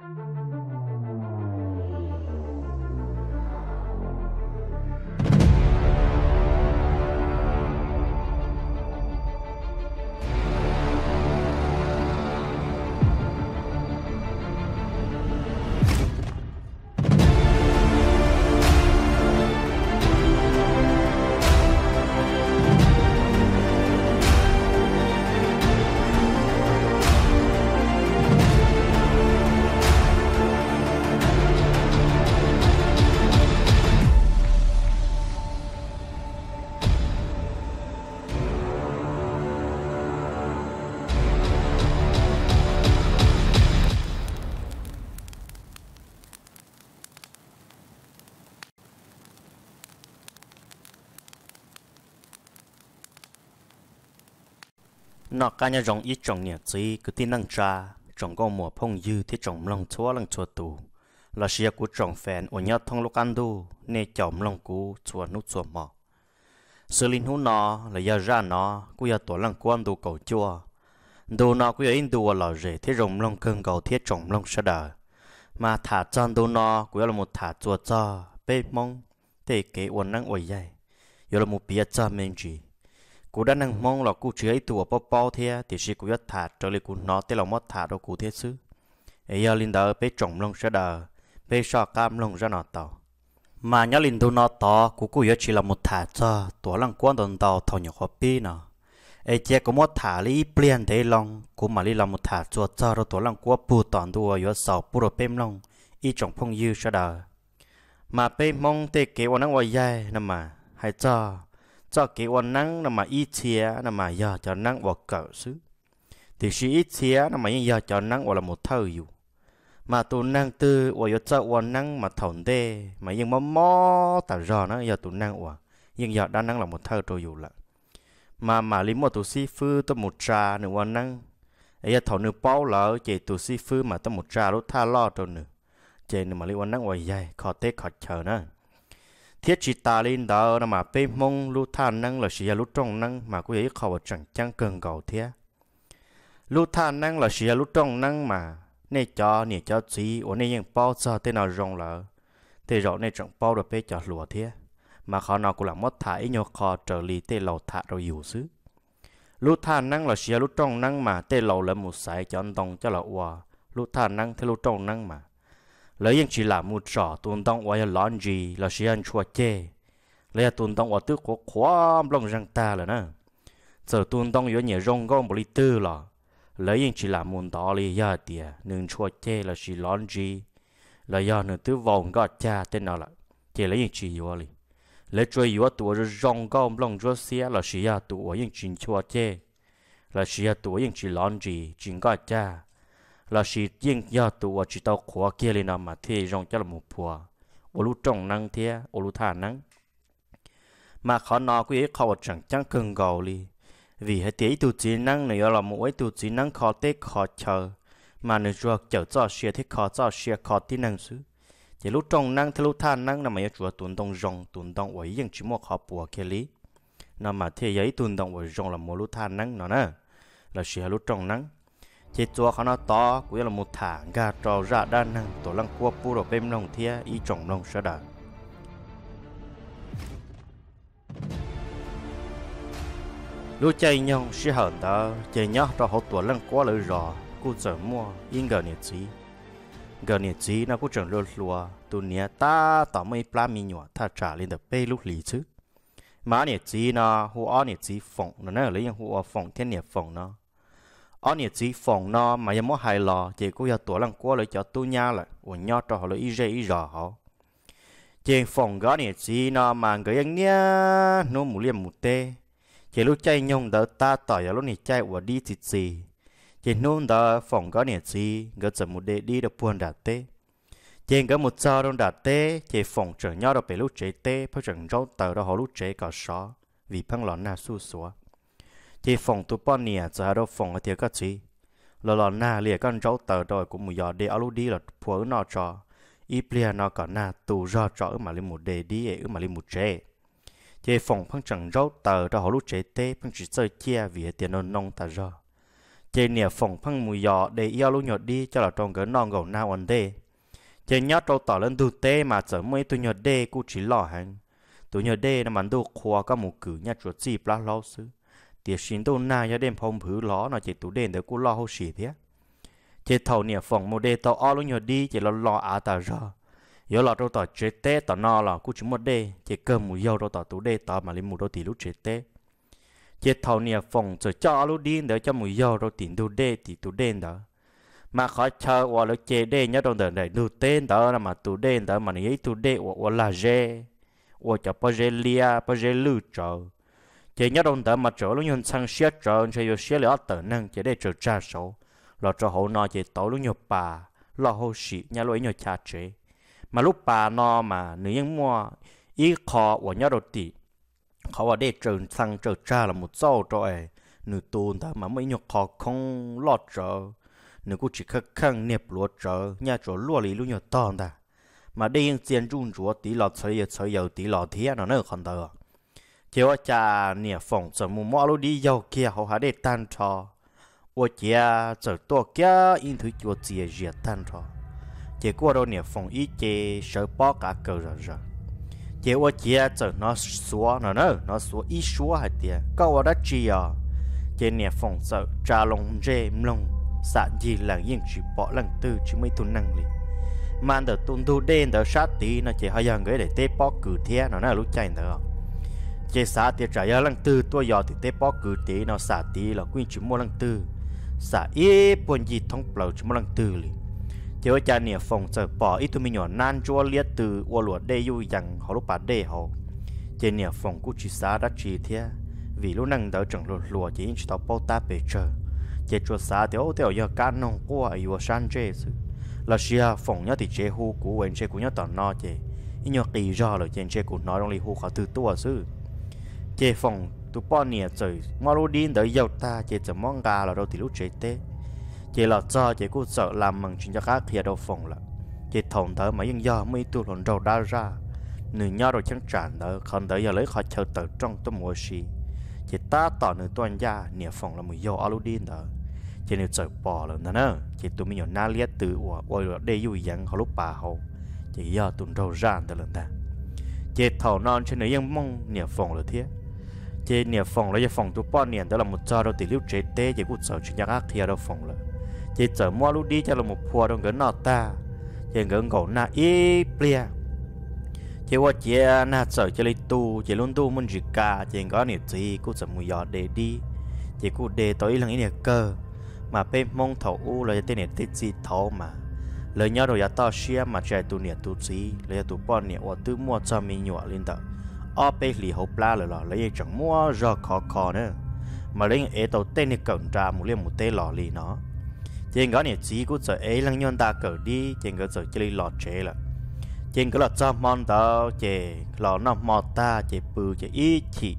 Thank you. nó cá nhân rong ít trồng nhà chỉ cứ tin năng trà trồng có mùa phong dư thì trồng lòng chúa lòng chúa tu là xia của trồng fan ở nhà thông lúc ăn đu nên chồng lòng cũ chúa nút chúa mò xử linh hú nó là giờ ra nó cứ giờ tổ lòng quan đu cầu chua đu nó cứ giờ in đu là rể thì rồng lòng cần cầu thiết trồng lòng sợ đờ mà thả chân đu nó cứ là một thả chua cho bê mong để kế uốn năng ổi dày giờ là một bia cho mình chỉ cú đã năng mong là cú chơi tụ bao bao thế thì sẽ cú nhất thả trở lại cú nó thế là mất thả đâu cú thế chứ ấy giờ linh đỡ bé trồng lông sẽ đờ bé sọ cam lông ra nọ tàu mà nhớ linh thu nọ to cú cú giờ chỉ là một thả cho tổ lăng quan đồn tàu thầu nhỏ khó pi nọ ấy chỉ có một thả lý plien thế long cú mà lý là một thả cho cho rồi tổ lăng quan bù toàn đua giờ sầu bù rồi bém long y trồng phong dư sẽ đờ mà bé mong tê kế vào năng ngoài nè mà hay cho cho cái ôn năng nằm mà ít chia nằm mà giờ cho năng và cỡ xứ thì sự ít chia là mà giờ cho năng và là một thơ dù mà tụ năng tư và giờ cho ôn năng mà thổn đê mà nhưng mà mò tạo rò nó giờ tụ năng và nhưng giờ đang năng là một thơ trôi dù lại mà mà lý một tụ si phư tôi một trà nữa ôn năng ấy giờ thổn nữa bao lỡ chỉ tụ si phư mà tôi một trà lúc tha lo trôi nữa chỉ nữa mà lý ôn năng và dài khó tết khó chờ nữa thiết chỉ ta lên đó mà bê mông lu than năng là xìa lu trong năng mà cô ấy khẩu chẳng chẳng cần cầu thế lu than năng là xìa lu trong năng mà nè cho nè cho gì ở nè những bao giờ thế nào rong lỡ thế rõ nè chẳng bao được bê cho lùa thế mà khó nào cũng là mất thải nhau khó trở lý tê lầu thả rồi hiểu xứ lu than năng là xìa lu trong năng mà tê lầu là một sải cho anh đồng cho là hòa lu than năng thế lu trong năng mà lấy yên chỉ là một trò tuân đông ngoài lon gì là sĩ ăn chua chê lấy tuân đông ngoài tức có quá lòng răng ta là nè giờ tuân đông yếu nhẹ rong gom bồ tư là lấy yên chỉ là một đó lì ya tiề nương chua chê là sĩ lon gì là ya nương tư vòng gọt cha tên nào là chỉ lấy yên chỉ yếu lì lấy chua yếu tuổi rồi rong gom lòng chua xía là sĩ ya tuổi yên chỉ chua chê là sĩ ya tuổi yên chỉ lon gì chỉ gọt cha là chỉ riêng do tụ chỉ tao khóa kia lên mà thế rong cho là một phùa ô lú trồng năng thế ô lú thả năng mà khó nó quý ấy khó chẳng chẳng cần gầu li vì hệ tế tu trí năng này là mỗi tu trí năng khó tế khó chờ mà nếu cho chờ cho xe thì khó cho xe khó tí năng xứ chỉ lú trồng năng thì lú thả năng là mà chúa tuần đông rong tuần đông ấy nhưng chỉ một khó bùa kia lý nào mà thế ấy tuần đông ấy rong là một lú thả năng nó nè là xe lú trồng năng chế chúa khó nó to cũng là một thả gà trò ra đa năng tổ lăng cua pu đồ bêm nông thia y trọng nông sơ đà lúc chạy nhau sĩ hận đó chạy nhóc cho họ tuổi lăng cua lỡ rò cô sợ mua yên gờ nhiệt trí gờ nhiệt trí nó cũng chẳng lô lùa tụ nia ta tỏ mấy pla mi nhỏ tha trả lên tập bê lúc lý chứ mà nhiệt trí nó hùa nhiệt trí phỏng nó nó ở lấy hùa phỏng thiên nhiệt phỏng nó ở nhà chỉ phòng nó mà em mỗi hài lò chỉ có giờ tuổi lăng qua lại cho tu nha lại uổng nhau cho họ lấy ít dễ ít họ chỉ phòng gõ nhà chỉ nó mà người anh nhá nó mù liềm một tê chỉ lúc chạy nhông đỡ ta tỏi ở lúc này chạy và đi chỉ gì chỉ nôn đỡ phòng gõ nhà chỉ gỡ chậm một đệ đi được buồn đạt tê chỉ gỡ một giờ đông đạt tê chỉ phòng trở nhau được bị lúc chế tê phải chẳng rau tờ đó họ lúc chế cả só vì phăng lòn na su xúa chỉ phòng tu bao nè giờ đâu phòng thì có gì lò lò na liền con rau tờ rồi cũng mù giờ để alu đi là phở nó cho ý plea nó còn na tù do cho mà lên một đề đi ở mà lên một chế chế phòng phân trần rau tờ đó họ lúc trẻ tê phân chỉ chơi chia vì tiền nó nông ta do. chế nè phòng phân mù giờ để yêu lúc nhọt đi cho là trong cái non gầu na ổn đê chế nhát rau tờ lên tu tê mà chở mấy tu nhọt đê cũng chỉ lò hàng tu nhọt đê nó mà đồ khoa các mù cử nhát chuột gì plá lâu xứ thì xin đâu na cho đêm phong phứ ló nó chỉ tụ đền để cô lo hô sĩ thế chỉ thầu nè phòng một đề tàu o luôn nhờ đi chỉ lo lo à ta rờ giờ lo đâu tàu chết té tàu no là cô chỉ một đề chỉ cơm mù dâu đâu tàu tụ đề tàu mà lên mù đâu thì lúc chết té. chỉ thầu nè phòng cho cho luôn đi để cho mù dâu đâu tiền tụ đề thì tụ đền đó mà khó chờ hoặc lo chết đề nhớ đồng đời này đủ tên đó là mà tụ đền đó mà này tụ tủ đề hoặc là dê hoặc cho bao dê lia bao dê lư trời chỉ nhớ đồng tờ mà chỗ lúc nhung sang xe trở cho yêu xe lỡ tự nâng chỉ để trở ra số lo cho hậu nó chỉ tổ lúc nhiều bà lo hậu sĩ nhà lúc nhiều cha chế mà lúc bà nó mà nữ nhân mua ý khó của nhớ đồng tỷ khó vào để trở sang trở ra là một cho rồi nữ tu ta mà mấy nhung khó không lo trở nữ cũng chỉ khắc khăn nẹp lúa trở nhà chỗ lúa lý lúc nhiều to ta mà đây tiền run rúa tỷ lọt sợi sợi dầu tỷ lọt thiên nó nữa còn tờ chỉ ở cha nè phòng sở mù mò luôn đi dầu kia họ há để tan trò ở kia sở to kia in thứ chỗ chia chia tan trò chỉ qua đâu nè phòng ít chế sở bỏ cả cơ rồi rồi chỉ ở kia sở nó xóa nó nữa nó xóa ít xóa hạt tiền câu ở đó à. chia chỉ nè phòng sở trà lòng dễ lồng sạn gì là yên chỉ bỏ lần tư chứ mấy tuần năng lực, mà được tuân thủ đến đợt sát tí nó chỉ hơi gần cái để tế bỏ cử thế nó là lúc chạy nữa chế xã tiệt trả lăng tư tôi giờ thì tế bó cử tế nó xả tí là quy chủ mua lăng tư xả ý buồn gì thông lầu chủ mua lăng tư liền chế ở cha nè phòng sợ bỏ ít tụi mình nhỏ nan cho liệt từ ô lụa đê yêu yàng họ lúc bà đê họ chế nè phòng cú chị xã đã chỉ thế vì lúc năng đỡ chẳng lụa lụa chỉ chỉ tao bao ta bề chờ chế cho xã thì ô theo giờ cá nông qua ở yêu san chế sư. là xia phòng nhớ thì chế hô cú quên chế của nhớ tao no chế ít nhớ kỳ do lời chế chế nói trong lì hô khó từ tua sư chế phòng tụ bao nhiêu rồi mà lúc đi tới giàu ta chế chỉ mong gà là đâu thì lúc chế tê chế là cho chế cũng sợ làm mừng chuyện cho khác khi đâu phòng là chế thòng thở mà nhưng do mấy tụ lần đầu đa ra nửa nhau rồi chẳng tràn đỡ không đỡ giờ lấy khỏi chờ tới trong tôi mua xì chế ta tỏ nửa toàn gia nửa phòng là mười giàu aludin đỡ chế nửa trời bỏ là nè nè chế tụi mình nhỏ na liệt từ ủa ôi rồi đây vui dặn họ lúc bà hậu chế giờ tụi đầu ra đỡ lần ta chế thầu non trên nửa yên mong nửa phòng là thiết chế nhà phòng là nhà phòng tu bao niên đó là một trò đầu tỷ lưu chế tế chế cút sở chuyện nhà ác thì đâu phòng là chế chở mua lúc đi cho là một phua đâu gần nọ ta chế gần gấu na ít plia chế qua chế na chở chế lấy tu chỉ luôn tu muốn gì cả chế có nhiều gì cũng sở mùi gió để đi chế cút để tới lần ít cơ mà bên mong thầu u là tên này tết gì thầu mà lời nhớ đồ giá to xia mà chạy tu niệm tu gì lời tu bao niệm và tu mua cho mình nhọ lên tận ở bên lì hộp la rồi lọ lấy chẳng mua giờ khó khó nữa mà lấy ấy tàu tên này cẩn trà một liên một tê lọ lì nó trên cái này chỉ có sợ ấy lăng nhân ta cởi đi trên cái sợ chơi lọ chế là trên cái lọ cho mòn tao chế lọ nó mò ta chế bự chế ý chỉ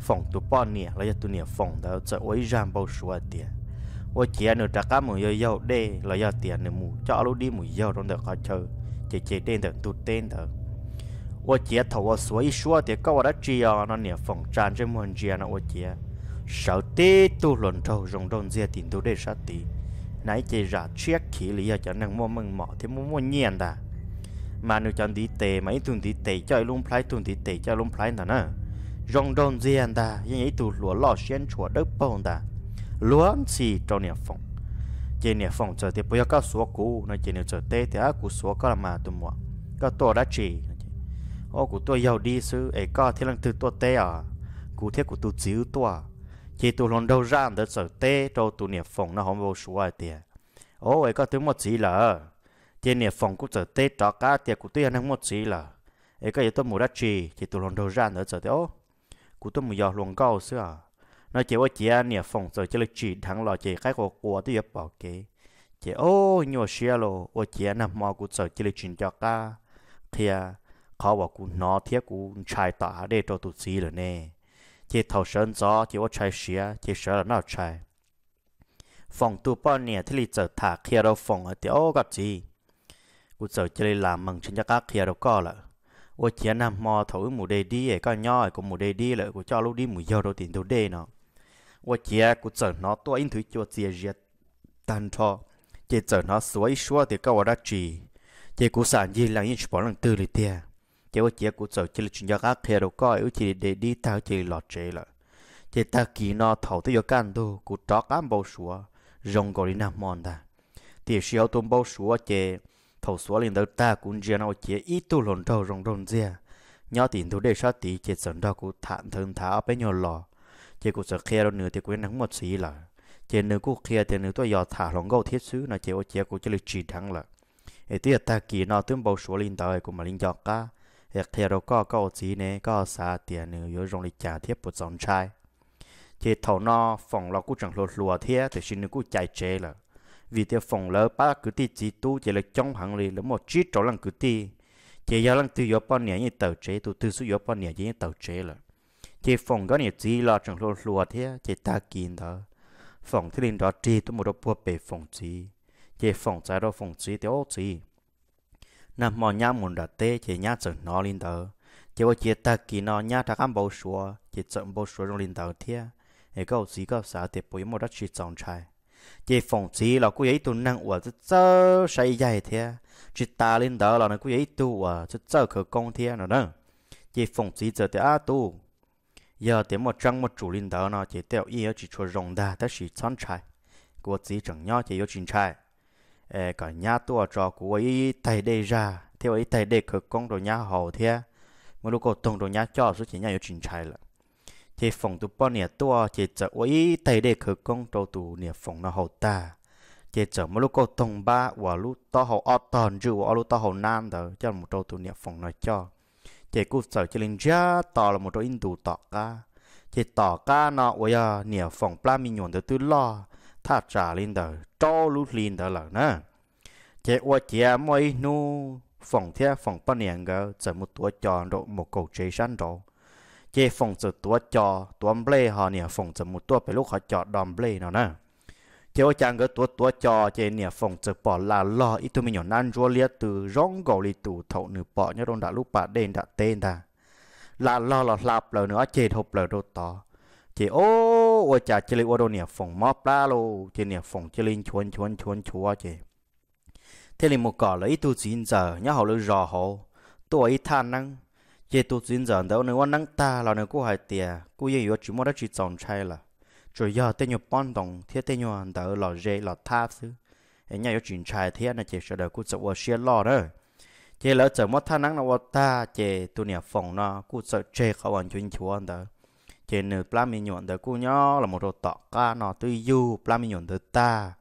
phòng tụ bọn nè là tụ nè phòng tao sợ ôi giam bao số tiền ôi chị nữa trả cá mù yêu yêu đê là do tiền nữa mù cho lúc đi mù yêu trong đời khó chơi chỉ chỉ tên thật tụt tên thật 我姐头我所以说的搞我的这样那年风站这么这样我姐，少的都轮头融融这点都得啥的，乃这啥切起里要叫能摸门毛的摸摸念的，嘛你讲的得嘛一顿的得叫一弄牌顿的得叫弄牌的呢，融融这样的，因为都罗老先戳得崩的，罗是这年风。chị nè phòng chờ thì bây giờ các số cũ nó chị nè chờ tê thì á cũ số các là mà tụi mua các tổ đã chỉ ô của tôi giàu đi sư ấy có thế lần từ tôi tê à cụ thế của tôi chiếu tôi à. chỉ tôi lần đầu ra đỡ sở tê cho tôi niệm phòng nó không vô số tiền ô ấy có thứ một gì là chỉ niệm phòng cũng sở tê cho cả tiền của tôi ăn một gì là ấy có yếu tôi mua đất chỉ chỉ tôi lần đầu ra đỡ sở tê ô cụ tôi mua giàu luôn cao sư à nó chỉ chị chỉ à, niệm phòng sở chỉ là chỉ thằng lò chỉ cái của của tôi bảo kế chỉ ô nhiều xe lô ô chị à, nằm mò cụ sở chỉ là chuyện cho cả thì khó bảo cú nó thiết cú chạy tả để cho tụt xí rồi nè chỉ thầu sơn gió chỉ có chạy xía chỉ sợ là nó chạy phòng tu bao nè thì lì chờ thả kia đâu phòng ở tiểu gặp gì cú chờ chơi làm mừng trên các kia đâu có là ô chia nam mò thổi mù đề đi ấy con nhoi cũng mù đề đi lại của cho lúc đi mù dầu đâu tiền đâu đề nó ô chia cú chờ nó tua in thứ cho chia giết tan cho chỉ chờ nó suối suối thì câu ở đó chỉ chỉ cú sản gì là những bỏ lần tư lì tiền chế vợ chế của cháu chỉ là chuyện gia khác rồi coi ưu chỉ để đi tao chỉ lọt chế là chế ta kỳ nó thầu tới giờ can tu của chó cán bao sủa rồng gọi là nằm mòn ta thì sau tuần bao sủa chế thầu sủa lên đầu ta cũng chia nó chế ít tu lồn đầu rồng rồng dè nhỏ tiền tu để sao tí chế sẵn đó của thản thân thả bé nhỏ lọ. chế của sợ khe đâu nữa thì quên nắng một xí là chế nữ của khe thì nữ tôi giờ thả lòng gấu thiết xứ là chế ô chế của chế lực chỉ thắng là ấy ta kỳ nó tướng bao sủa lên đầu của mà linh giọt cá hẹt theo đâu có có gì nè có xả tiền nữa rồi dùng để trả thiếp một dòng chai, thì thầu nó phong lo cũng chẳng lột lùa thế thì xin cũng chạy chế là vì theo phòng lỡ ba cứ ti chỉ tu chỉ là trong hàng lì là một chiếc chỗ lăng cứ ti chỉ giờ lăng từ yếu bao nhiêu như tàu chế tu từ số yếu bao nhiêu như tàu chế là chỉ phòng có nhiều gì lo chẳng lột lùa thế chỉ ta kín đó phòng thì lên đó chỉ tu một đồ bùa bể phòng gì chỉ phòng trái đó phòng gì thì ô nằm mò nhá muốn đặt tê chỉ nhá chở nó linh tờ chỉ có chỉ ta kỳ nó nhá ta ăn bao số chỉ chở bao số trong linh tờ thia để có gì có sao thì bùi một đất chỉ trồng trái chỉ phòng chỉ là cô ấy tu năng của chứ chớ say dài thia chỉ ta linh tờ là nó cô ấy tu à chứ chớ khởi công thia nữa đó chỉ phòng chỉ giờ thì á tu giờ thì một trăng một chủ linh tờ nó chỉ tiêu ý chỉ cho rồng đa ta chỉ chọn trái của chỉ chẳng nhau chỉ có chính trái cả nhà tua cho của ấy tay đây ra theo ấy tay đây cực công đồ nhà hồ thế mà lúc tông đồ nhà cho số chỉ nhà yêu trình trai là thì phòng tụ bao nhiêu tua chỉ cho chở ấy tay đây cực công đồ tụ nhà phòng nó hồ ta chỉ cho mà lúc tông ba và lúc to hồ ở tòn chứ và lúc to hồ nam đó cho một đồ tụ nhà phòng nó cho chỉ cú sở chỉ linh gia tỏ là một đồ in đủ tọ ca chỉ tỏ ca nó ôi à phòng pla mi nhuận từ từ lo tha trả lên tờ cho lút lên tờ là nè chế ô chế mấy nu phòng thia phòng bao nhiêu ngờ chỉ một tuổi cho độ một cầu chế sẵn đồ, chế phòng chỉ tuổi cho tuổi ble họ nè phòng chỉ một tuổi phải lúc họ cho đòn ble nó nè chế ô chàng ngờ tuổi tuổi cho chế nè phòng chỉ bỏ là lo ít tu mình nhỏ nan rua liệt từ rong gầu li tụ thậu nửa bỏ nhớ đông đã lúc bà đen đã tên ta là lo lọt lạp lờ nữa chế hộp lờ đồ tỏ, chế ô ว่าจะเจริญว่าโดนเนี่ยฝงมอปลาโลเจเนี่ยฝงเจริญชวนชวนชวนชัวเจเทลิมุกอเลยตัวจินเจอเนี่ยเขาเลยรอเขาตัวอีท่านนั่งเจตัวจินเจอเดี๋ยวนึกว่านั่งตาเราเนี่ยกูหายเตียกูยังอยู่จุดมอดจุดจองใช่ละจุดยอดเตยป้อนตรงเทียเตยเดี๋ยวหล่อเจหล่อท้าซื้อไอ้เนี่ยอยู่จุดชายเทียนะเจเสด็จกูจะว่าเชียร์รอเด้อเจแล้วเจอมอท่านนั่งนะว่าตาเจตัวเนี่ยฝงเนาะกูจะเจเขาวันชวนชวนเด้อ trên nửa ờ, pla mi nhọn tới cô nhó là một đồ tọ ca nó tư du pla mi nhọn tới ta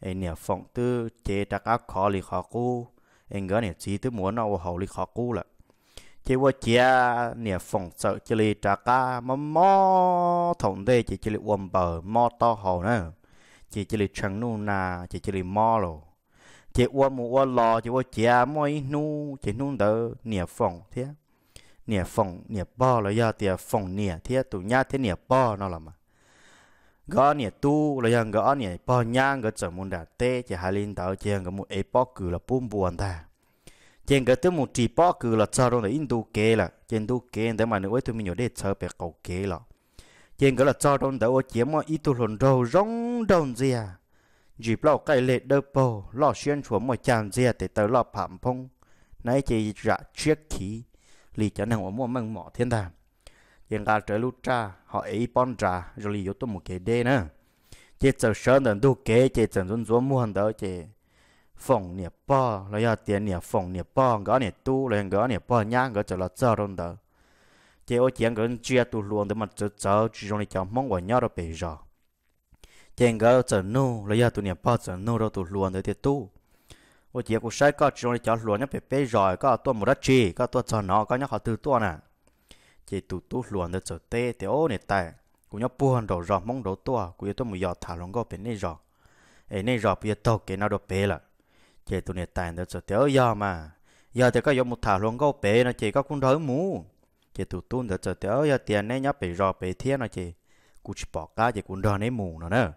ấy nè phong tư chế ta cá khó lì khó cu ấy ngỡ nè chỉ tư muốn nó hậu lì khó cu là chế qua chia nè phong sợ chế lì ta ca mà mò thòng đê chế chế lì uom bờ mò to hậu nè chế chế lì chẳng nu nà chế chế lì mò rồi chế uom mua lò chế qua chia mồi nu chế nu đỡ nè phong thế เนี่ยฟงเนี่ยป้อแล้วยาเตียฟงเนี่ยเทียตุญาเทียเนี่ยป้อนั่นละมาก็เนี่ยตู้แล้วยังก็เนี่ยป้อย่างก็จะมุนดาเตจะหาลินเตาเจียงก็มุเอป้อคือละปุ่มบวนตาเจียงก็ตัวมุจีป้อคือละจารอนอินดูเกละเจียงดูเกแต่มันเอ้ยตัวมีอยู่ได้เชอเปเก่าเกละเจียงก็ละจารอนแต่ว่าเจียมว่าอีตุหลนเราร้องดอนเสียจีบเราใกล้เล็ดเดอปอล่อเชียนชัวมวยจานเสียแต่เตอล่อผ่ามพงไหนเจียระเชียขี้ lì cho nên mua măng mỏ thiên đàng yên ga trở lú cha họ ấy bon trà rồi lì yếu tố một cái đê nữa chế chờ sơn đần đu kế chế chờ dân dân mua hàng đó chế phòng nhà bò rồi giờ tiền nhà phòng nhà bò gõ nhà tu rồi gõ nhà bò nhang gõ chờ là chờ luôn đó chế ô chiến gần chia tu luôn để mà chờ chờ chỉ trong này chẳng mong quả nhau đâu bây giờ chế gõ chờ nu rồi giờ tu nhà bò chờ nu đâu tu luôn để tu ô chị cũng sai có chúng cháu luôn nhá bé bé rồi có tôi một đất chi có tôi cho nó có nhá họ từ tôi nè chị tụ tụ luôn được trở tê thì ô này tại cũng nhá buồn đồ rồi mong đồ tôi cũng tôi một giờ thả lòng có bên này rồi ấy này rồi bây giờ tôi cái nào đồ bé là chị tụ này tại được trở tê ô giờ mà giờ thì có giờ một thả lòng có bé nó chị có cũng đỡ mũ chị tụ tụ được trở tê ô giờ tiền này nhá bé rồi bé thiên nó chị cũng chỉ bỏ cả chị cũng đỡ này mù nó nữa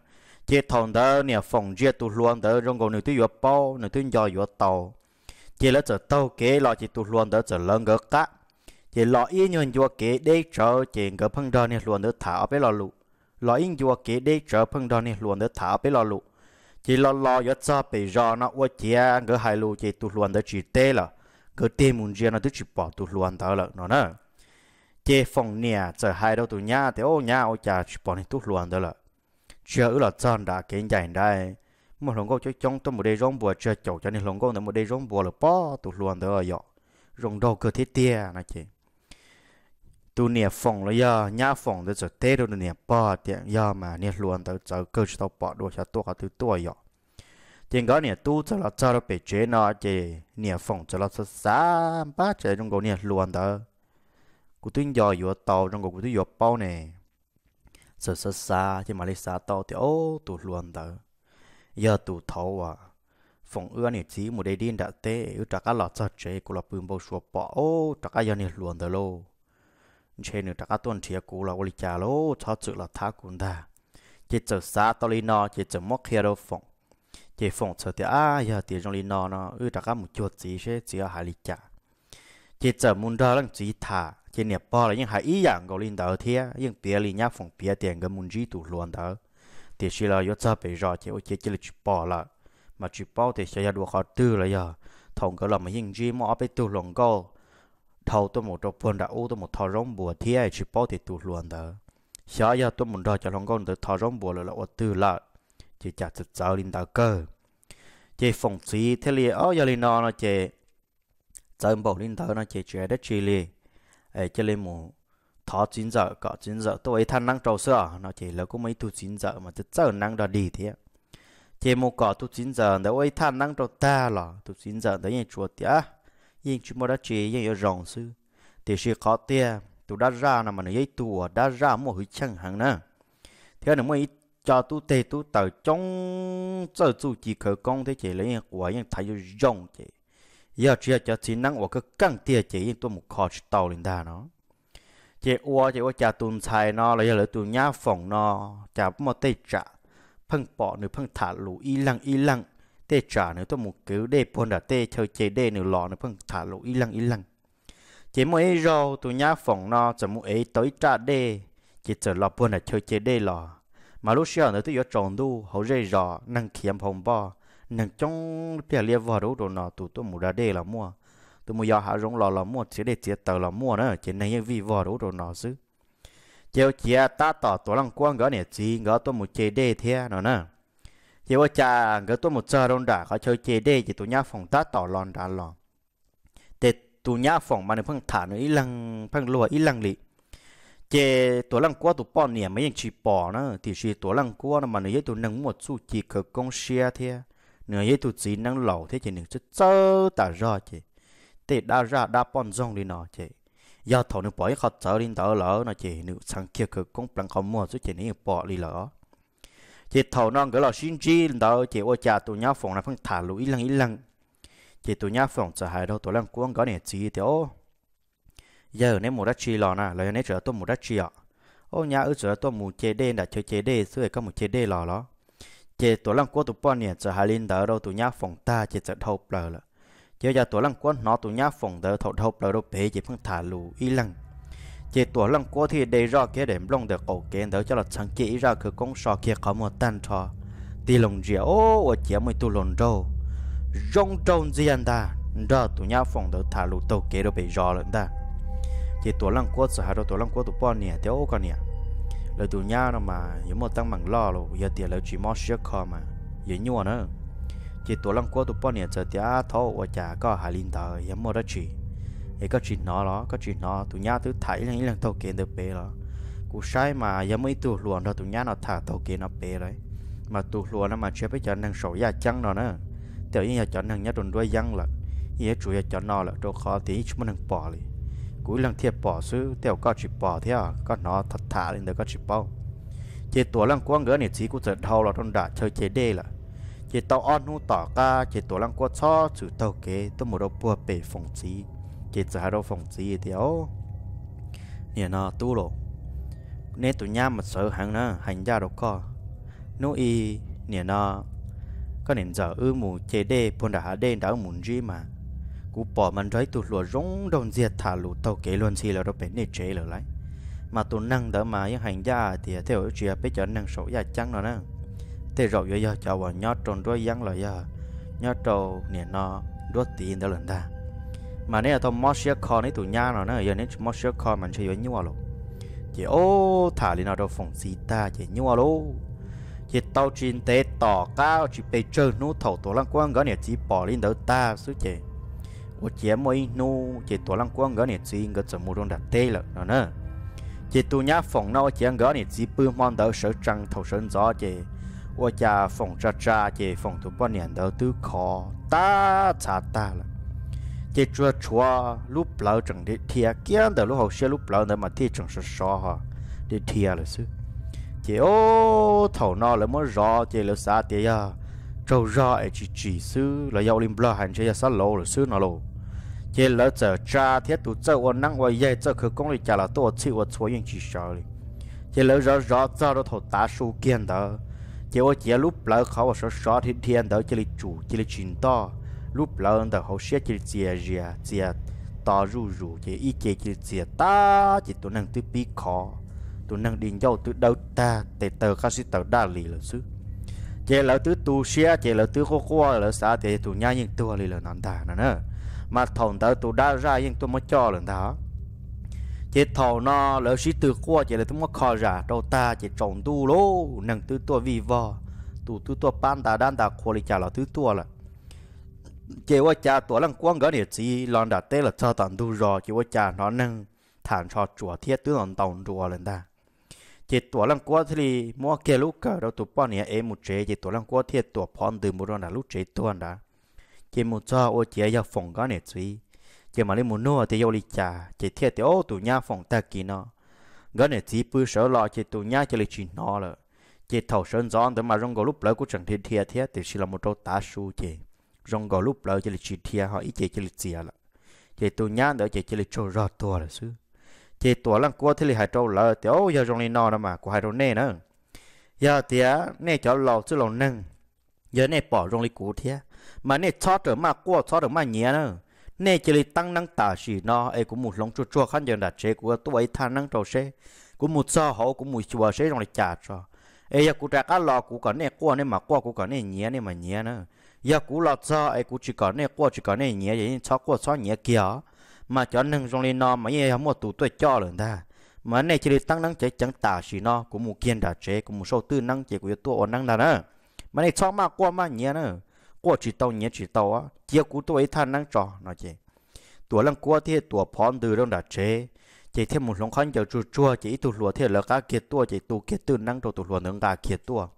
chế thằng đó nè phòng chế tụ luôn đó rong gò nửa thứ yếu bao nửa thứ giờ yếu tàu chế là chở tàu kế lo chế tụ luôn đó chở lớn gấp cả chế lo yên nhân yếu kế để chờ chế gấp phăng đó nè luôn đó thả bé lo lụ lo yên yếu kế để chờ phăng đó nè luôn đó thả bé lo lụ chế lo lo yếu cho bị rò nó quá chia gỡ hai lụ chế tụ luôn đó chỉ tê là gỡ tê muốn chế nó thứ chỉ bỏ tụ luôn đó là nó nè chế phòng nè chở hai đầu tụ nhà thì ô nhà ô chả chỉ bỏ nè tụ luôn đó là chưa ở là chọn đã kiến giải đây một lồng gấu cho trong tôi một đây rong bùa chưa chậu cho nên lồng gấu nó một đây rong bùa là po tụ luôn đó rồi rong đầu cơ thế tia này chị tu nè phòng là giờ nhà phòng để cho tê đâu nè po tiện giờ mà nè luôn tới cho cơ cho tao bỏ đồ cho tôi có thứ tôi rồi tiền đó nè tu cho là cho nó bị chế nó chị nè phòng cho là cho sáng ba chế trong gấu nè luôn tới cụ tuyên giờ vừa tàu trong gấu cụ tuyên vừa bao nè สุดสุดซาที่มาลิสาโตเตโอตัวล้วนเตอยอตัวทว่าฝงเอือนี่จีมุดไดดินดดเตอจักก็หลอดจัดเจกุลาปืนบอชัวปอโอจักก็ยอนี่ล้วนเตโลเชนุจักก็ต้นเทียกุลาวลิจาโลชอบจุลาท้ากุนดาจิตจักซาตอลีนอจิตจักมกเฮโรฝงเจิตฝงเสตอายาเตีจงลีนอเนอจักมุจวดจีเชจีอาหาลิจา chỉ chờ muốn đó là chỉ thả chỉ nhập bò là những hai ý dạng gọi linh đó thế những bia lì nhá phòng bia tiền cái muốn gì tụ luôn đó thì chỉ là yếu cho bây giờ chỉ có chỉ chỉ là chỉ bò là mà chỉ bò thì sẽ ra được khó tư là giờ thằng cái là mà những gì mà bị tụ luôn go thầu tôi một trộn phun ra u tôi một thò rong bùa thế chỉ bò thì tụ luôn đó sẽ giờ tôi muốn đó cho long con được thò rong bùa là là ô tư là chỉ chặt chặt linh đó cơ chỉ phòng chỉ thế là ở giờ lên nó là chỉ dân bảo linh thơ nó chỉ chuyện đất chỉ li ấy cho lên mù thọ chín giờ có chín giờ tôi ấy than năng trâu sữa nó chỉ là có mấy tu chín giờ mà chết giờ năng đã đi thế chỉ mù cỏ tu chín giờ để ấy than năng trâu ta là tu chín giờ để nhìn chuột tía nhìn chúng đã chỉ nhìn ở rồng sư thì chỉ có tia tu đã ra là mà nó giấy tu đã ra một hơi chân hàng nữa thế là mới cho tu tê tu tờ trong giờ tu chỉ khởi công thế chỉ lấy quả nhưng thấy rồng chỉ giờ chỉ cho chỉ năng của cái căng tia chỉ tôi một kho tàu lên đà nó chị ua chị ua chả tuôn xài nó là giờ lấy tuôn nhá phòng nó chả mà tê trả phăng bỏ nữa phăng thả lũ y lăng y lăng tê trả nữa tôi một kiểu đê phun đã tê chơi chế đê nữa lọ nữa phăng thả lũ y lăng y lăng chỉ mỗi rau tuôn nhá phòng nó chả mỗi ấy tới trả đê chỉ chờ lọ phun đã chơi chế đê lọ mà lúc xưa nữa tôi vô tròn đu hầu rơi rò năng kiếm hồng bò nàng trong tiền lia vào đâu rồi nọ tụ tôi mua ra đây là mua tôi mua giờ hạ rong lò là mua chỉ để chỉ tờ là mua nữa chỉ này vì vào đâu rồi nọ chứ chiều chia ta tỏ tổ lăng quang gỡ này chỉ gỡ tôi một chế đê thế nữa nè chiều cha gỡ tôi một giờ đông đã có chơi chế đê chỉ tôi nhá phòng ta tỏ lon đã lòn để tôi nhá phòng mà nó phăng thả nó ít lăng phăng lùa ít lăng lị chế tổ lăng quang tụ bỏ nè mấy anh chỉ bỏ nữa thì chỉ tổ lăng quang mà nó với tôi nâng một chút chỉ cờ công xia thế nửa ye tu chỉ năng lẩu thế chỉ nửa chút chớ ta ra chị tê đa ra đa pon rong đi nọ chị do thầu nửa bỏ khát chở đi tờ lỡ nọ chị nửa sang kia cứ cũng bằng khó mua chút chị nửa bỏ đi lỡ chị thầu non cái lò xin chi lên tờ chị ô cha tụi nhau phòng là phân thả lũ ít lăng ít lăng chị tụi nhau phòng sợ hại đâu tụi lăng cuống có nè chị thì ô giờ nếu một đất chi lò nè là nếu trở tôi một đất chi ạ ô nhà ở trở tôi một chế đê đã chơi chế đê xưa có một chế đê lò đó chế tổ lăng quân tụ bọn nhẹ cho hà linh đỡ đâu tụ nhá phòng ta chế chợ thâu bờ là chế giờ tổ lăng quân nó tụ nhá phòng đỡ thâu thâu bờ đâu bể chế phong thả lù y lăng chế tổ lăng quân thì đầy ra cái đệm lông được cổ kiến đỡ cho là chẳng kỹ ra cứ công so kia có một tan trò tì lồng rìa ô ô chế mới tụ lồng đâu rong trông gì anh ta ra tụ nhá phòng đỡ thả lù tàu kế đâu bị rõ lận ta chế tổ lăng quân sợ hai đâu tổ lăng quân tụ bọn nhẹ theo ô con nhẹ lời tụi nhá nó mà nhớ một tăng bằng lo rồi giờ tiền lời chỉ mò sửa kho mà dễ nhua nữa chỉ tụi lăng qua tụi bọn nhà chờ tiền thâu và chả có hai linh tờ nhớ một đó chỉ ấy có chuyện nó đó có chuyện nó tụi nhau tụi thấy là lần tàu kiện được bê đó cú sai mà giờ mới tụi luồn rồi tụi nhá nó thả thâu kiện nó bê đấy mà tụi luồn nó mà chưa biết cho năng sổ ra chăng nó nữa tiểu như là cho năng nhất đồn đuôi răng là ý chủ là cho nó là đồ khó tí chúng mình bỏ đi cúi lăng thiệp bỏ xứ tiểu cao chỉ bỏ thế à có nó thật thả lên được có chỉ bao chế tổ lăng quang gỡ này chỉ cũng giật đầu là trong đã chơi chế đê là chế tàu on nu tỏ ca chế tổ lăng quang cho chữ tàu kế tôi một đầu bùa bể phòng trí chế giả đâu phòng trí thì ô nè nó tu lộ nên tụi nhá mà sợ hàng nè hành gia đâu co nô y nè nó có nên giờ ư mù chế đê phun đã đê đã muốn gì mà cú bỏ mình rơi tụt lúa rong đồng diệt thả lũ tàu kế luôn xì là đâu bé nít chế lỡ lại mà tụi năng đỡ mà những hành gia thì theo chia à, bây giờ năng sổ gia chăng rồi nè thế rồi giờ giờ cho vào nhót tròn đuôi giăng lại giờ nhót trâu nè nó đuôi tiền đó lần ta mà nếu là tao mót xe kho này tụi nha rồi nè giờ nếu mót xe mình chơi với như vậy chị ô thả lên nào đâu phòng xì ta chị như vậy chị tàu chín tế tỏ cao chị bây chơi nút thầu tổ lăng quang gõ nè chị bỏ lên đỡ ta suốt chị ô chế mỗi nu chế tổ lăng quang gỡ nè chỉ ngỡ cho mua đông đặt tê là nó nè chế tu nhá phòng nó chế gỡ nè chỉ bự mòn đầu sở trăng thầu sơn gió chế ô cha phòng cha cha chế phòng tu bao niệm đầu tư khó ta cha ta là chế chua chua lúc lỡ chẳng để thiệt kia đầu lúc hậu xe lúc lỡ nữa mà thiệt chẳng sợ sợ ha để thiệt là sư chế ô thầu nó là mới rõ chế là xa tiệt trâu ra ấy chỉ chỉ sư là giàu lim bla hành chế ya lô là sư nó lô chỉ lỡ chờ cha thiết tụ chờ ôn năng ôn dây chờ khứ công lý trả là tổ chi ôn chúa yên chỉ sợ đi chỉ lỡ rõ rõ chờ đó thổ tá số kiên đó chỉ ôn chỉ lúc lỡ khó và số số thiên thiên đó chỉ lý chủ chỉ lý chín to lúc lỡ đó hậu sẽ chỉ lý chia chia chia to rủ rủ chế ý chỉ chế lý chia ta chế tụ năng tư bi khó tụ năng điên dâu tụ đâu ta tệ tờ khá sĩ tờ đa lì là xứ chỉ lỡ tứ tu xia chỉ lỡ tứ khô khô lỡ xa thì tụ nhá nhưng tụ lì lỡ nón ta nữa มาถอนเต้ตัวด้ารายังตัวมาจ่อเลยงเต้าเจ็ดถ่อนนอเหลือชีตือขว้าเจ็ดเลยตัวมาคอร่าตัวตาเจ็ดจงดูโลหนั่งตัวตัววีวอตัวตัวตัวปานตาด้านตาควริจาเราตัวตัวละเจ้าว่าจ่าตัวลังกวงก็เหนือยีลอนดาเต้ละชอตอนดูรอเจ้าว่าจ่านอหนั่งฐานชอจั่วเทียตัวนอนตองรัวเลยงเต้าเจตัวลังกัวที่มัวเกลูกเกอเราตัวป้อนเนี่ยเอ็มุเจเจตัวลังกัวเทียตัวพร้อมดื่มบุรณะลุเจตัวนั้น chỉ muốn cho ô chỉ yêu phòng cái này chỉ chỉ mà lấy muốn nô thì yêu lịch cha chỉ thiệt thì ô tụ nhà phòng ta kia nó cái này chỉ bự sợ lo chỉ tụ nhà chỉ lấy chỉ nó rồi chỉ thầu sơn gió để mà rong gò lúc lỡ của chẳng thiệt thiệt thiệt thì chỉ là một trâu tá su chỉ rong gò lúc lỡ chỉ lấy chỉ thiệt họ ít chỉ chỉ lấy gì là chỉ tụ nhà đỡ chỉ chỉ lấy trâu rọt tua là xứ chỉ tua lăng cua thì lấy hai trâu lỡ thì ô giờ rong lên nó đó mà của hai trâu nè nữa giờ thì nè cháu lò chứ lò nâng giờ nè bỏ rong lấy cú thiệt mà nè cho trở mà qua cho trở mà nhẹ nữa nè chỉ là tăng năng tả gì nó ấy cũng một lòng chua chua khăn giờ đặt chế của tôi ấy than năng trâu xe cũng một so họ cũng một chùa xe trong này trả cho ấy giờ cũng trả cả lò cũng còn nè qua nè mà qua cũng còn nè nhẹ nè mà nhẹ nữa giờ cũng lọt cho ấy cũng chỉ còn nè qua chỉ còn nè nhẹ vậy cho qua cho nhẹ kia mà cho nâng trong này nó mà như không một tủ tôi cho lần ta mà này chỉ là tăng năng chế chẳng tả gì nó cũng một kiên đặt chế cũng một số tư năng chế của tôi năng là nữa mà này cho mà qua mà nhẹ nữa 过去到年去到啊，结果都一摊能找那些，多人过天多旁的人的车，这天木龙看就就做这一头罗天了，他给多这都给都能做都罗能噶给多，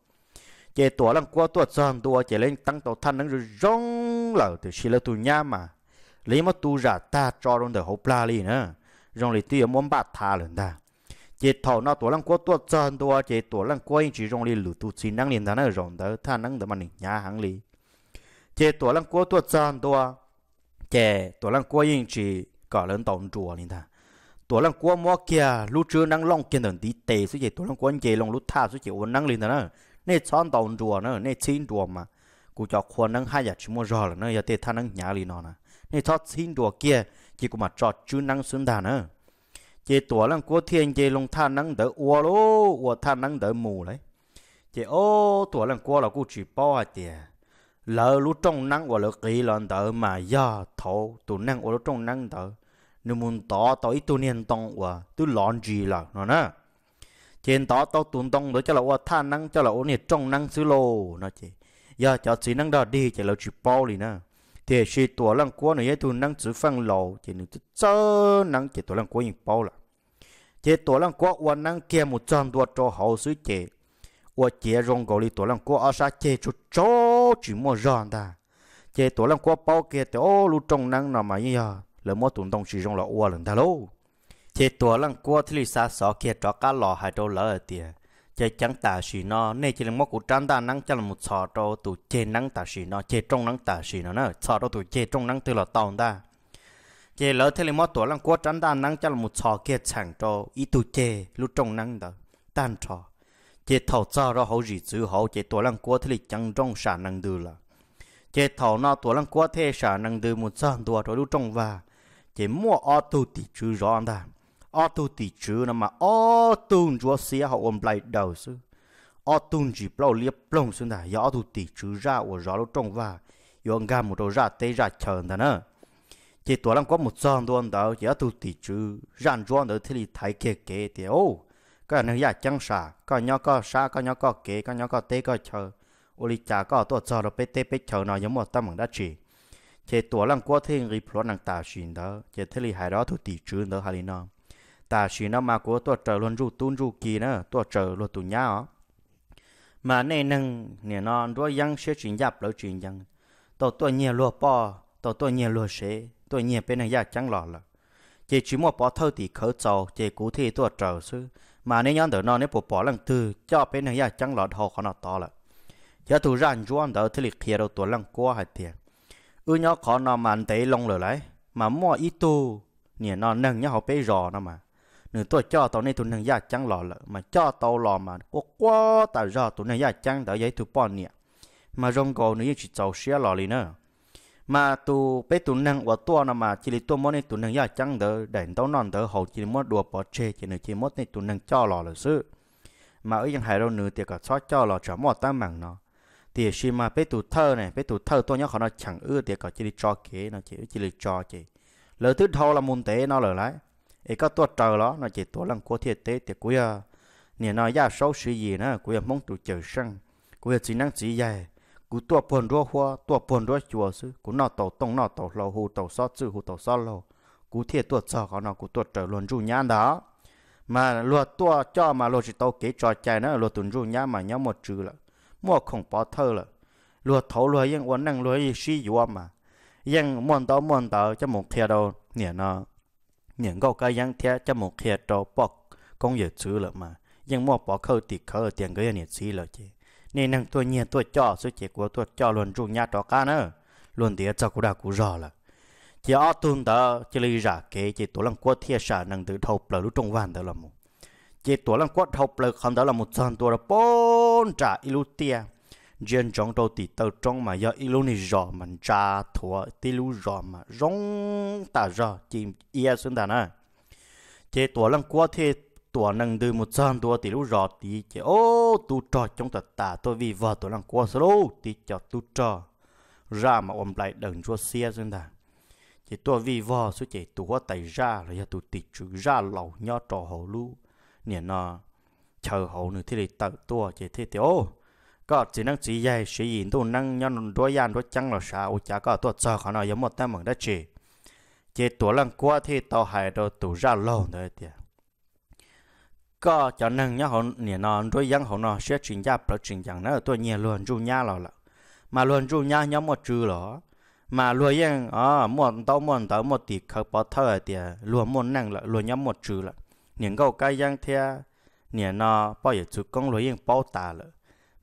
这多人过多赚多，这人当到他能就扔了，就是了都伢嘛，你么都热他找人的好不拉哩呢，让你对么把他了的。chế thọ nó tổ lăng quá tổ chân tổ chế tổ lăng quá chỉ rong li lụt tu chỉ năng liền ta nó rong đó ta năng đó mà nhá hàng li chế tổ lăng cua tổ trang tổ chế tổ lăng cua yên chỉ cả lớn tổng chùa nên ta tổ lăng cua mua kia lúc trước năng long kia đừng tí tệ suy chế tổ lăng cua chế long lúc tha suy chế uốn năng lên nữa nè chọn tổng chùa nữa nè chín chùa mà cú cho khuôn năng hai giờ chỉ mua rồi nữa giờ tê tha năng nhả lên nó nè nè cho chín kia chỉ có mà cho chú năng xuân đà nữa chế tổ lăng cua thiên chế long tha năng đỡ uo lô uo tha năng đỡ mù đấy chế ô tổ lăng cua là cú chỉ bao à lỡ lúc trong nắng của lỡ kỳ lần tớ mà giờ thấu tụ năng của lúc trong nắng tớ nếu muốn tỏ tỏ ít tu niên tông của tu lọn gì là nó nè trên tỏ tỏ tuần tông đó cho là qua tha năng cho là ô nhiệt trong năng xứ lô nó chỉ giờ cho xí năng đó đi chỉ là chụp bao liền nè thì xí tuổi lăng quá này tu năng chỉ phăng lộ chỉ nếu chớ năng chỉ tuổi lăng quá nhìn bao là chỉ tuổi lăng quá quan năng kia một trăm tuổi cho hậu xứ chỉ qua chỉ rong gò li lăng quá ở xa chỉ chút chó ô chỉ mua giòn ta chế tổ lăng qua bao kia thì ô lu trong năng nào mà như giờ lỡ mua tụng đồng chỉ trong lọ ua lần ta lâu, chế tổ lăng qua thì lì xa xó kia cho cá lò hai đầu lỡ tiền chế chẳng tả xì nó nè chỉ làm mua của trang ta năng cho là một sọ đâu tụ chế năng tả xì nó chế trong năng tả xì nó nữa sọ đâu tụ chế trong năng từ lọ tàu ta chế lỡ thì là mua tổ lăng qua trang ta năng cho là một sọ kia chẳng đâu ít tụ chế lu trong năng đó tan trò chế thầu cho ra hậu gì chứ hậu chế tổ lăng quá thì chẳng trong xả năng đưa là chế thầu nó tổ lăng quá thế xả năng đưa một trăm đùa rồi lúc trong và chế mua ô tô thì chứ rõ anh ta ô tô thì chứ nó mà ô tô chúa xe họ ông lại đầu sư ô tô chỉ bao liếp plong xuống này ô tô thì chứ ra ở rõ lúc trong và yong ga một đầu ra tê ra chờ ta nữa chế tổ lăng quá một trăm đùa đó chế ô tô thì chứ ran rõ đó thì thấy kề kề thì ô ก็นึกอยากจังสาก็ย่อก็สาก็ย่อก็เก๋ก็ย่อก็เต้ก็เชออุลิจาก็ตัวจอเราไปเต้ไปเชอหน่อยยมหมดตั้งเหมือนได้จีเจตัวลังกัวที่รีพลอนังตาชินเด้อเจที่ลีหายรอถูกตีจืนเด้อฮารินอตาชินอมากัวตัวเจอลวนรูตุ้นรูกีเนอตัวเจอลวนตุนยาอ๋อมาในนึงเนี่ยนอนด้วยยังเชื่อจินยับแล้วจินยังตัวตัวเงียรัวปอตัวตัวเงียรัวเสตัวเงียเป็นนักยากจังหล่อละเจชิมัวปอเท่าตีเขาเจ้าเจกูที่ตัวเจอซื้อ mà nên nhắn tới nó nên bộ bỏ lần từ cho bên này chẳng lọt hồ khó nó to là giờ tụ ra anh anh đỡ thì kia đâu tuần lăng qua hai tiền ư nhớ khó nó mà anh thấy lông lại mà mua ít tu nè nó nâng nhá họ bé rò nó mà nửa tôi cho tao nên tụi nâng giá chẳng lọt lợ mà cho tao lọ mà quá quá tao rò tụi nâng giá chẳng đỡ giấy tụi bọn nè mà rong cầu nữa chỉ tàu xe lọ liền nữa mà tu bé tu năng và tua nào mà chỉ là tu mới này tu năng giờ chẳng đỡ để tao non đỡ hậu chỉ mới đùa bỏ chê chỉ là chỉ mới này tu năng cho lò là sự mà ở những hải đâu nữa thì cả xót cho lò cho mỏ ta mảng nó thì khi mà bé tu thơ này bé tu thơ tôi nhớ họ nó chẳng ưa thì cả chỉ là cho kế nó chỉ chỉ là cho chỉ lời thứ thâu là môn tế nó lời lại ấy có tua trời đó nó chỉ tua lần cố thiệt tế thì cuối à nè nó ra xấu sự gì nữa cuối à mong tu chờ sang cuối à chỉ năng chỉ dài cú tua bồn rô hoa tua bồn rô chùa sư cú nọ tàu tông nọ tàu lầu hù tàu sót sư hù tàu sót lầu cú thiệt tua sợ có nọ cú tua trở luôn ru nhãn đó mà lùa tua cho mà lùa chỉ tàu kế trò chạy nữa lùa tuần ru nhãn mà nhau một trừ là mua không bỏ thơ là lùa thấu lùa yên uốn năng lùa yên suy yếu mà yên muốn đó muốn đó cho một thiệt đâu nhỉ nó nhỉ gạo cái yên thiệt cho một thiệt đâu bọc công việc chữ là mà yên mua bỏ khơi thì khơi tiền cái yên nhỉ xí là chứ nên năng tôi nhiên tôi cho số chỉ của tôi cho luôn rủ nhà trò cá nữa luôn thì cho cũng đã cũng rõ là chỉ ở tuần đó chỉ lấy ra cái chỉ tổ lăng quất thiên sa năng tự thâu bờ lúc trong vạn đó là một chỉ tổ lăng quất thâu bờ không đó là một trăm tổ là bốn trả ilu tia riêng trong đầu thì tàu trong mà giờ ilu này rõ mà trả thua ilu rõ mà rong ta rõ chỉ ia xuống ta nè chỉ tổ lăng quất thiên tua nâng một ตัวนังดูมุดซันตัวตีรู้รอตีเจ้โอ้ตัวจอจงตัดตาตัววีวาตัวนังกัวสโลตีจอตัวจอรามาอมไหลเดินชัวเสียซึ่งได้ chỉ tua rọt ô trò tôi vi vò số chỉ tua tay ra rồi giờ tụi tịt chữ ra lầu nho trò hậu lu nè nó chờ hậu nữa thì lại tự tua chỉ thế thì ô có chỉ năng chỉ dạy sĩ gì tu năng nho đối gian đối trắng là sao chả có tua chờ khả nào giống một tay mừng đã chỉ chỉ tua lần qua thì tao hại rồi tụ ra lầu nữa thì có cho nên nhá họ nè nó rồi dân họ nó sẽ chuyển gia bật chuyển chẳng nó tôi nhẹ luôn ru nhá lo là mà luôn ru nhá nhá một chữ lo mà luôn dân à muốn tao muốn tao một tí khờ bỏ thơ thì luôn muốn năng là luôn nhá một chữ là những câu cái dân theo nè nó bao giờ chú công luôn dân bao tà là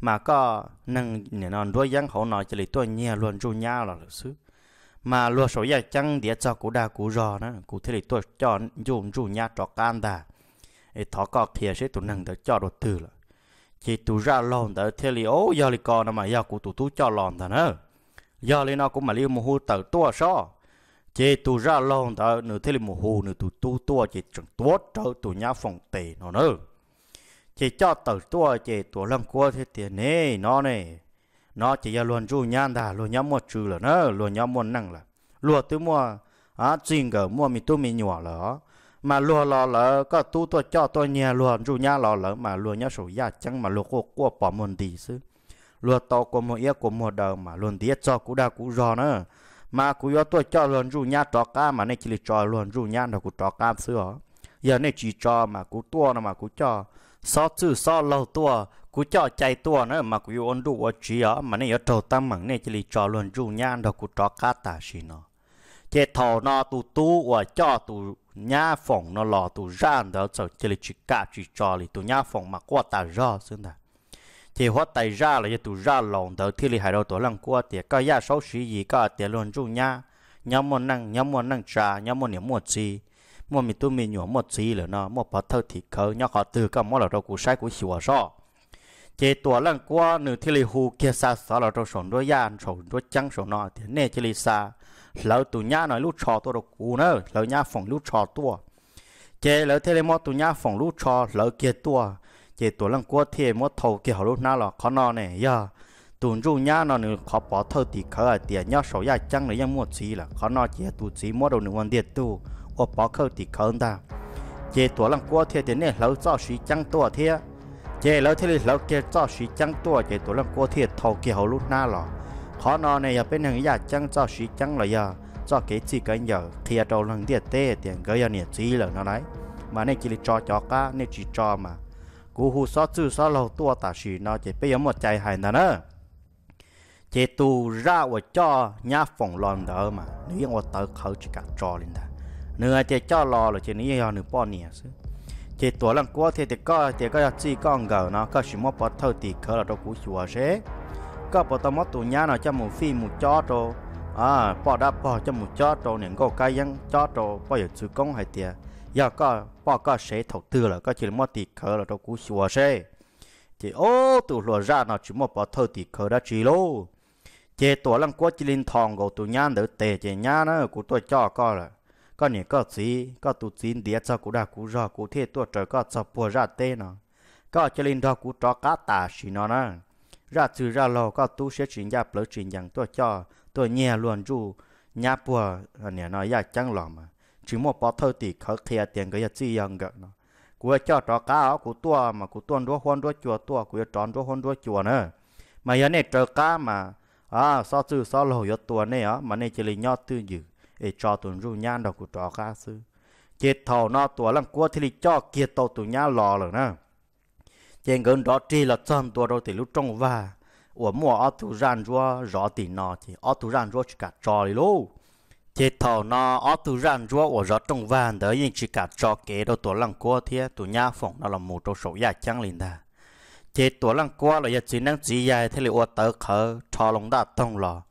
mà có năng nè nó rồi dân họ nó chỉ là tôi nhẹ luôn ru nhá lo là xứ mà luôn số giờ chẳng để cho cụ đa cụ rò nữa cụ thế là tôi cho dùng ru nhá trọ can đà thì thọ có kia sẽ tụ nâng tới cho đồ tư là chỉ tụ ra lòn tới thế li ô giờ li con mà do của tụ tú cho lòn thằng nữa do li nó cũng mà liu mù hú tới tua so chỉ tụ ra lòn tới nửa thế li mù hú nửa tụ tú tua chỉ chẳng tua trở tụ nhá phòng tề nó nữa chỉ cho tới tua chỉ tụ lâm cua thế tiền này nó này nó chỉ giờ luôn ru nhan đà luôn nhắm một trừ là nó luôn nhắm một năng là luôn tới mua à chuyện cả mua mì tu mì nhỏ là mà lùa lò lỡ có tu tôi cho tôi nhà lùa dù nhà lò lỡ mà lùa nhá sổ gia chẳng mà lùa cô cô bỏ mồn đi chứ, lùa to của một yếu của một đời mà luôn tiết cho cú đa cú rò nữa mà cú yếu tôi cho luôn dù nhà trò cá mà này chỉ cho trò luôn dù nhà đâu cú trò cá xưa giờ này chỉ cho mà cú tua nó mà cú cho so chữ so lâu tua cú cho chạy tua nữa mà cú ôn đủ ở chỉ ở mà này ở đầu tâm mảng này chỉ cho trò luôn dù nhà đâu cú trò cá ta xin nó chế thầu nó tu tu và cho tu nhà phòng nó lò tụ ra đó sợ là chỉ cả chỉ cho thì tụ nhà phòng mà qua ta ra xưng ta thì hoa tay ra là tụ ra lòng đó thì lì hai đầu tổ lăng qua thì có nhà sáu sĩ gì có tiền luôn chung nhà nhà mua năng nhà mua năng trà nhà mua niệm mua gì mua mì tu mì nhổ một gì là nó mua bỏ thơ thì khờ nhà họ từ cả mua là đâu củ sai củ xỉu rõ chế tổ lăng qua nửa thì lì hù kia xa xa là đâu sổn đôi gian sổn đôi trắng sổn nọ thì nè chỉ là xa lỡ tụ nhá nói lúc trò tôi được cú nữa lỡ nhá phòng lúc trò tôi chế lỡ thế là mót tụ nhá phòng lúc trò lỡ kia tôi chế tôi lần qua thì mót thầu kia họ lúc nào là khó nó này giờ tụi chú nhá nó nữa khó bỏ thâu thì khở ở tiền nhá sổ ya chăng nữa ยัง mua gì là khó nó chế tụ gì mót đầu nửa quan điện tụ ô bỏ khâu thì khở ta chế tôi lần qua thì thế này lỡ cho suy chăng tôi thế chế lỡ thế là lỡ kia cho suy chăng tôi chế tôi lần qua thì thầu kia họ lúc nào là ขอนอนเนี่ยเป็นอย่างอยากจังเจ้าชีจังเลยอ่ะเจ้าเกจิกันอย่าเคลียร์ตัวหลังเดียเต้เตียงก็อย่าเนี่ยจีเลยนะไรมาในจีริจอจอก้าในจีจอมา กูหูซอซื้อซอเราตัวตาชีนอจะไปยังหมดใจหายนะเนอะเจตูราวจ่อยาฝงรอนเดอมาหรือยัง่าเตอเขาจิกาจอลินดเนื้อเจจ่อรอหรือจนี้ยอหนึ่งป้อนเนี่ยซื้อเจตัวลังกัวเทเดกก็เทก็จะจีก้องเก่านะก็ชิมว่าปอดเท่าตีเขาเราต้องกูชัวเชก็ปตมตุญาเนาะจะหมูฟีหมูจอโตอ่าปอดับปอจะหมูจอโตเนี่ยก็กายังจอโตปออยู่จุกงให้เตียยาก็ปอก็เสถกตือแล้วก็จิมอติเคอแล้วตกูชัวเซ่จีโอ้ตุหลัวราเนาะจิมอปอเทอติเคอได้จีโลเจตัวลังกัวจิลินทองกูตุญาเดือเตเจญาเนาะกูตัวจอก็ละก็เนี่ยก็สีก็ตุจีนเดียจะกูได้กูรอกูเทตัวเจอก็จะปัวราเตเนาะก็จิลินทองกูจอก้าตาชินเนาะ ra từ ra lò có tu sẽ chuyển nhà lỡ chuyển rằng tôi cho tôi nhẹ luôn ru nhà bùa nè nói nhà chẳng lò mà chỉ một bao thơ thì khó kia tiền cái gì yang gật nó của cho trò cá áo của tua mà của tuôn đua hôn đua chùa tua của tròn đua hôn đua chùa nữa mà giờ này trò cá mà à sao từ sao lò giờ tua này á mà này chỉ là nhót tư dự để cho tuần ru nhang đầu của trò cá sư chết thầu nó tua làm cua thì cho kiệt tàu tụi nhà lò rồi nè trên gần đó chỉ là chân tua rồi thì lúc trong và của mua ở thủ ran rua rõ thì nó thì ở thủ ran rua chỉ cả trò đi lô thì thầu nó ở thủ ran rua của rõ trong và đó nhưng chỉ cả trò kế đâu tổ lăng cua thì tổ nhà phòng nó là một trong số nhà chẳng liền ta thì tổ lăng cua là giờ chỉ năng chỉ dài thế là ô tớ khờ trò lòng đã thông lò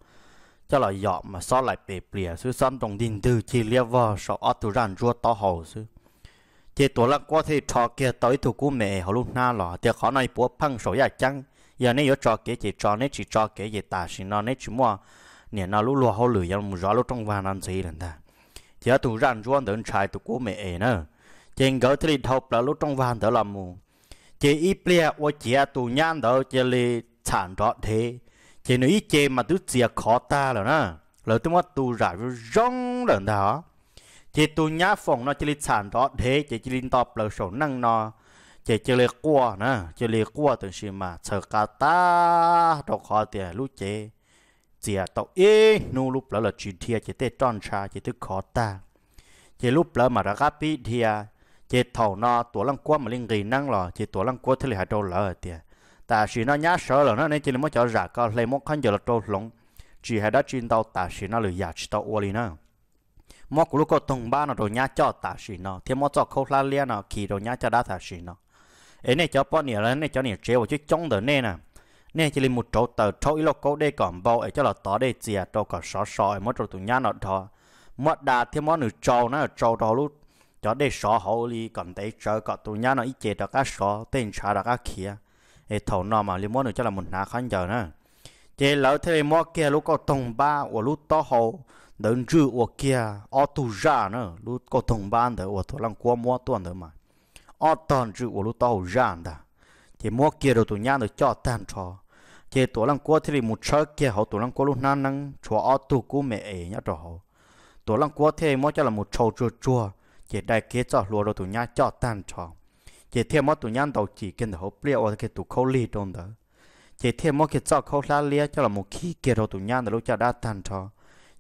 cho là dọ mà so lại bề bìa sư xăm trong đình tư chỉ lia vào sau ở thủ ran rua to hầu sư thì tổ lăng qua thì trò kia tới thủ cú mẹ họ lúc na lọ thì khó nói bố phăng số ya chăng giờ này yếu trò kế chỉ trò này chỉ trò kế gì ta xin nó này chỉ mua nè nó lúc lúa họ lử mù rõ lúc trong vàng làm gì lần ta thì tụ răng ruộng đến trai tụ cú mẹ nữa trên gỡ thì thọc là lúc trong vàng đó là mù chỉ ít bia và chỉ tụ nhang đó chỉ là sản rõ thế chỉ nói ít mà tứ chia khó ta rồi nè lời tôi mất tụ rải rong lần đó chỉ tu nhá phòng nó chỉ lịch sản đó thế chỉ chỉ linh tập lầu sổ năng nó chỉ chỉ lệ qua nè chỉ lệ qua từng gì mà sợ cả ta đâu khó tiền lúc chế chỉ tàu ý nu lúc lỡ là chuyện thiệt chỉ tết tròn cha chỉ tức khó ta chỉ lúc lỡ mà đã gấp bị thiệt chỉ thầu nó tổ lăng qua mà linh gì năng lò chỉ tổ lăng qua thế là đâu lỡ tiền ta chỉ nó nhá sợ là nó nên chỉ là muốn cho giả có lấy muốn khăn giờ là trâu lông chỉ hay đã chuyên tàu ta chỉ nó lừa giả chỉ tàu ô li nào mò cú lúc có tung ba nó rồi nhá cho tả xì nó thì mò cho khâu la lia nó kỳ rồi nhá cho đa tả xì nó ấy này cho bọn nè là này cho nè chế vào chứ chống đỡ nè nè nè chỉ là một chỗ tờ chỗ ít lúc cố đây còn bao ấy cho là tỏ đây chia cho cả sọ sọ ấy mò chỗ tụi nhá nó thọ mò đà thì mò nửa trâu nó trâu đó lúc cho đây sọ hậu li cầm tay chờ cả tụi nhá nó ít chế được cá sọ tên trả được cá kia ấy thầu nó mà li mò nửa cho là một nhà khăn giờ nè. chế lỡ thế mò kia lúc có tung ba của lúc to hậu đừng chữ ở kia ở tu già nữa lúc có thùng ban đó ở thằng qua mua tuần đó mà ở tuần chữ ở lúc tao già đó thì mua kia rồi tụi nhang được cho tan cho thì tụi lăng qua thì một chơi kia họ tụi lăng qua lúc nào năn cho ở tu cũ mẹ ấy nhá cho họ tụi lăng qua thì mua cho là một trâu chua chua chỉ đại kia cho lúa rồi tụi nhang cho tan cho thì thêm mua tụi nhang đầu chỉ kinh họ bịa ở cái tu khâu ly trong đó thì thêm mua cái cho khâu lá lia cho là một khi kia rồi tụi nhang được lúc cho đã tan cho